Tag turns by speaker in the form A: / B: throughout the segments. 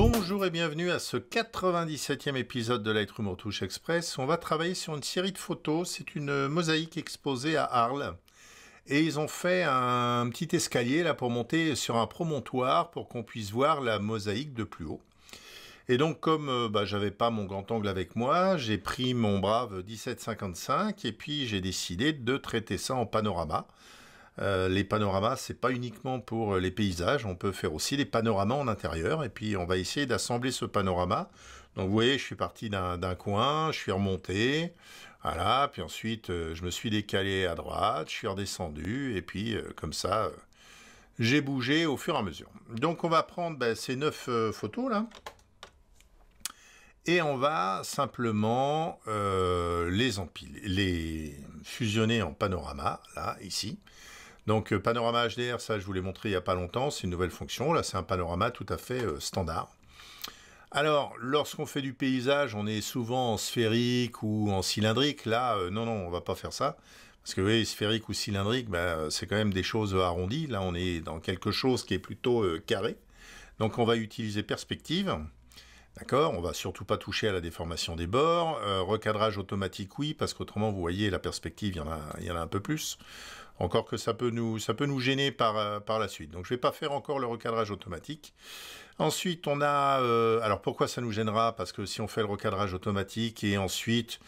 A: Bonjour et bienvenue à ce 97e épisode de Lightroom Retouche Express. On va travailler sur une série de photos. C'est une mosaïque exposée à Arles. Et ils ont fait un petit escalier là pour monter sur un promontoire pour qu'on puisse voir la mosaïque de plus haut. Et donc, comme euh, bah, j'avais pas mon grand angle avec moi, j'ai pris mon brave 1755 et puis j'ai décidé de traiter ça en panorama. Euh, les panoramas, n'est pas uniquement pour euh, les paysages, on peut faire aussi des panoramas en intérieur, et puis on va essayer d'assembler ce panorama. Donc vous voyez, je suis parti d'un coin, je suis remonté, voilà, puis ensuite euh, je me suis décalé à droite, je suis redescendu, et puis comme ça, j'ai bougé au fur et à mesure. Donc on va prendre ben, ces neuf photos là, et on va simplement les fusionner en panorama, là, ici. Donc euh, panorama HDR, ça je vous l'ai montré il n'y a pas longtemps, c'est une nouvelle fonction. Là c'est un panorama tout à fait euh, standard. Alors, lorsqu'on fait du paysage, on est souvent en sphérique ou en cylindrique. Là, euh, non, non, on va pas faire ça. Parce que vous sphérique ou cylindrique, ben, c'est quand même des choses arrondies. Là, on est dans quelque chose qui est plutôt carré. Donc, on va utiliser perspective. D'accord On va surtout pas toucher à la déformation des bords. recadrage automatique, oui, parce qu'autrement, vous voyez, la perspective, il y, en il y en a un peu plus. Encore que ça peut nous, ça peut nous gêner par, euh, la suite. Donc je ne vais pas faire encore le recadrage automatique. Ensuite, on a... Euh, alors pourquoi ça nous gênera Parce que si on fait le recadrage automatique et ensuite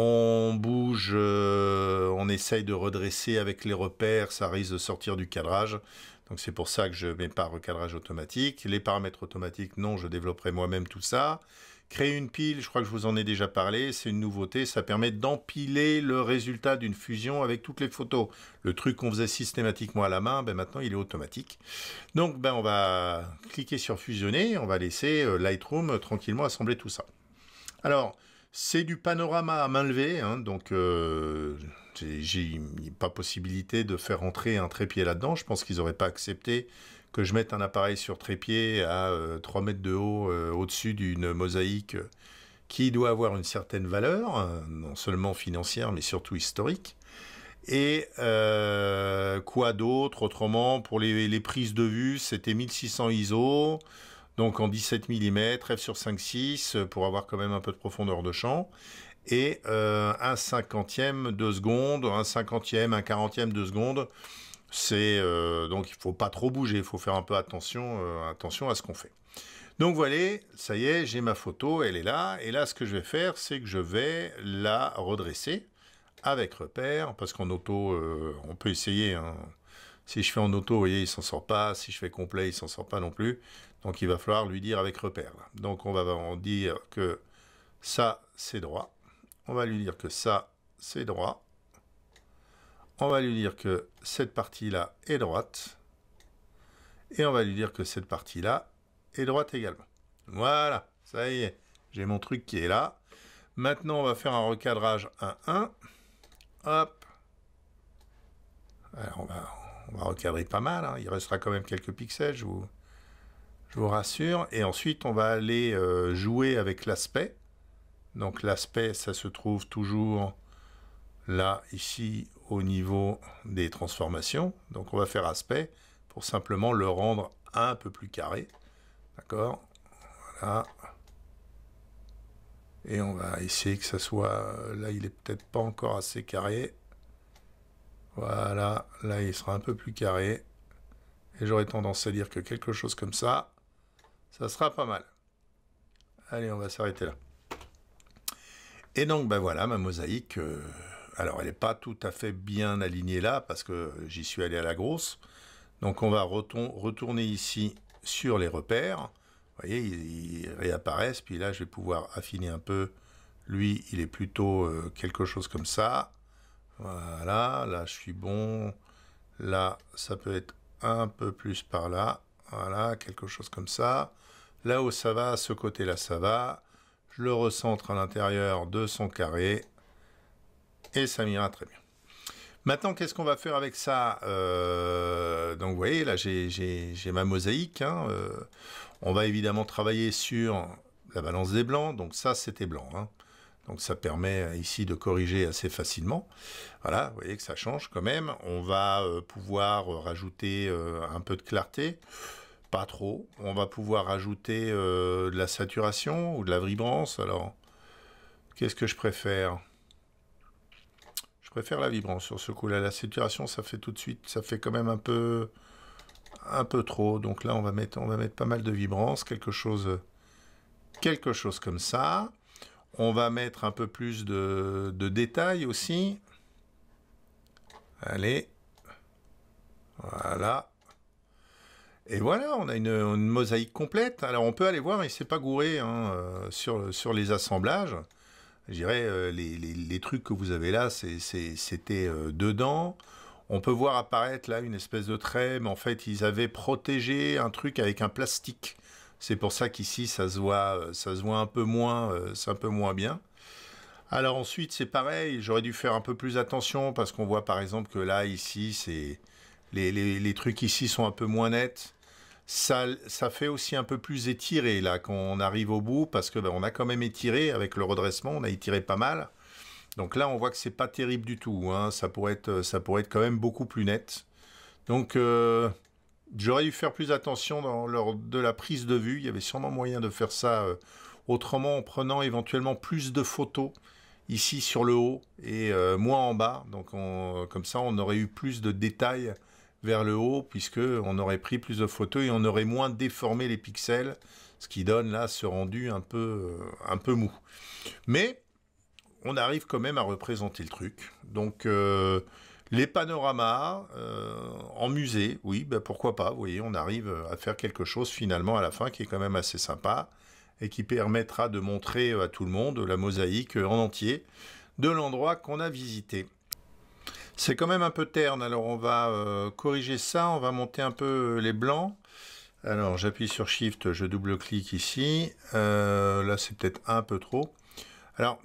A: on bouge, euh, on essaye de redresser avec les repères, ça risque de sortir du cadrage. Donc c'est pour ça que je ne mets pas recadrage automatique. Les paramètres automatiques, non, je développerai moi-même tout ça. Créer une pile, je crois que je vous en ai déjà parlé, c'est une nouveauté, ça permet d'empiler le résultat d'une fusion avec toutes les photos. Le truc qu'on faisait systématiquement à la main, ben maintenant il est automatique. Donc ben on va cliquer sur fusionner, on va laisser euh, Lightroom euh, tranquillement assembler tout ça. Alors, c'est du panorama à main levée, hein, donc euh, j'ai pas possibilité de faire entrer un trépied là-dedans, je pense qu'ils n'auraient pas accepté que je mette un appareil sur trépied à 3 euh, mètres de haut euh, au-dessus d'une mosaïque euh, qui doit avoir une certaine valeur, non seulement financière, mais surtout historique. Et quoi d'autre Autrement, pour les, prises de vue, c'était 1600 ISO, donc en 17 mm, f sur 5.6, pour avoir quand même un peu de profondeur de champ. Et 1 un cinquantième de seconde, un cinquantième, un quarantième de seconde c'est euh, donc il faut pas trop bouger, il faut faire un peu euh, attention, à ce qu'on fait. Donc voilà, ça y est, j'ai ma photo, elle est là. Et là, ce que je vais faire, c'est que je vais la redresser avec repère, parce qu'en auto, euh, on peut essayer. Hein. Si je fais en auto, vous voyez, il s'en sort pas. Si je fais complet, il s'en sort pas non plus. Donc il va falloir lui dire avec repère. Donc on va en dire que ça, c'est droit. On va lui dire que ça, c'est droit on va lui dire que cette partie-là est droite, et on va lui dire que cette partie-là est droite également. Voilà, ça y est, j'ai mon truc qui est là. Maintenant, on va faire un recadrage 1-1. Hop. Alors, on va, recadrer pas mal, hein. il restera quand même quelques pixels, je vous, rassure. Et ensuite, on va aller euh, jouer avec l'aspect. Donc l'aspect, ça se trouve toujours là, ici, au niveau des transformations. Donc on va faire aspect pour simplement le rendre un peu plus carré. D'accord Voilà. Et on va essayer que ça soit... Là, il est peut-être pas encore assez carré. Voilà, là, il sera un peu plus carré. Et j'aurais tendance à dire que quelque chose comme ça, ça sera pas mal. Allez, on va s'arrêter là. Et donc, ben voilà, ma mosaïque... Euh, alors, elle n'est pas tout à fait bien alignée là, parce que j'y suis allé à la grosse. Donc, on va retourner ici sur les repères. Vous voyez, ils, réapparaissent. Puis là, je vais pouvoir affiner un peu. Lui, il est plutôt euh, quelque chose comme ça. Voilà, là, je suis bon. Là, ça peut être un peu plus par là. Voilà, quelque chose comme ça. Là où ça va, ce côté-là, ça va. Je le recentre à l'intérieur de son carré et ça m'ira très bien. Maintenant, qu'est-ce qu'on va faire avec ça euh, Donc, vous voyez, là, j'ai ma mosaïque. Hein, euh, on va évidemment travailler sur la balance des blancs. Donc, ça, c'était blanc. Hein. donc, ça permet euh, ici de corriger assez facilement. Voilà, vous voyez que ça change quand même. On va pouvoir rajouter un peu de clarté. Pas trop. On va pouvoir rajouter de la saturation ou de la vibrance. Alors, qu'est-ce que je préfère je préfère la vibrance sur ce coup-là. La saturation, ça fait tout de suite, ça fait quand même un peu, un peu trop. Donc là, on va mettre, on va mettre pas mal de vibrance, quelque chose, quelque chose comme ça. On va mettre un peu plus de, détails aussi. Allez. Voilà. Et voilà, on a une, mosaïque complète. Alors on peut aller voir, il s'est pas gouré hein, euh, sur, sur les assemblages. Je dirais, euh, les, trucs que vous avez là, c'était euh, dedans. On peut voir apparaître là une espèce de trait, mais en fait, ils avaient protégé un truc avec un plastique. C'est pour ça qu'ici, ça se voit, euh, ça se voit un peu moins, c'est un peu moins bien. Alors ensuite, c'est pareil, j'aurais dû faire un peu plus attention parce qu'on voit par exemple que là, ici, c'est les, les, trucs ici sont un peu moins nets ça, fait aussi un peu plus étiré là quand on arrive au bout parce que ben, on a quand même étiré avec le redressement, on a étiré pas mal. Donc là, on voit que c'est pas terrible du tout. Hein. Ça pourrait être, ça pourrait être quand même beaucoup plus net. Donc euh, j'aurais dû faire plus attention lors de la prise de vue. Il y avait sûrement moyen de faire ça euh, autrement en prenant éventuellement plus de photos ici sur le haut et euh, moins en bas. Donc comme ça, on aurait eu plus de détails vers le haut, puisque on aurait pris plus de photos et on aurait moins déformé les pixels, ce qui donne là ce rendu un peu, euh, un peu mou. Mais on arrive quand même à représenter le truc. Donc euh, les panoramas euh, en musée, oui, ben pourquoi pas. Vous voyez, on arrive à faire quelque chose finalement à la fin qui est quand même assez sympa et qui permettra de montrer à tout le monde la mosaïque en entier de l'endroit qu'on a visité. C'est quand même un peu terne, alors on va euh, corriger ça, on va monter un peu euh, les blancs. Alors j'appuie sur Shift, je double-clique ici. Euh, là c'est peut-être un peu trop. Alors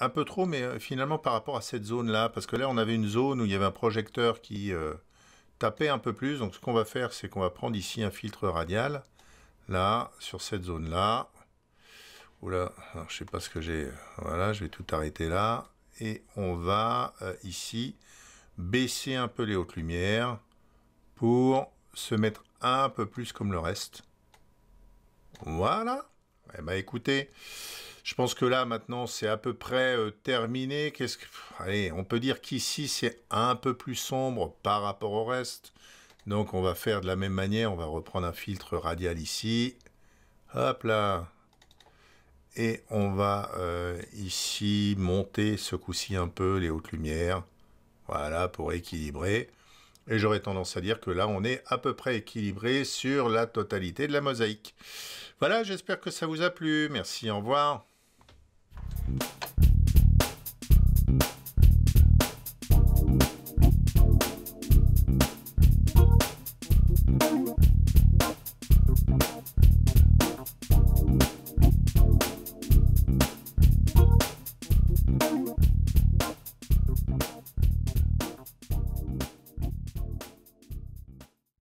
A: un peu trop, mais finalement par rapport à cette zone-là, parce que là on avait une zone où il y avait un projecteur qui tapait un peu plus. Donc ce qu'on va faire, c'est qu'on va prendre ici un filtre radial, là, sur cette zone-là. Oula, alors, je sais pas ce que j'ai. Voilà, je vais tout arrêter là. Et on va ici baisser un peu les hautes lumières pour se mettre un peu plus comme le reste. Voilà. Elle eh ben, écoutez, je pense que là maintenant c'est à peu près euh, terminé. Qu'est-ce on peut dire qu'ici c'est un peu plus sombre par rapport au reste. Donc on va faire de la même manière, on va reprendre un filtre radial ici. Hop là. Et on va euh, ici monter ce coup-ci un peu les hautes lumières. Voilà, pour équilibrer. Et j'aurais tendance à dire que là, on est à peu près équilibré sur la totalité de la mosaïque. Voilà, j'espère que ça vous a plu. Merci, au revoir.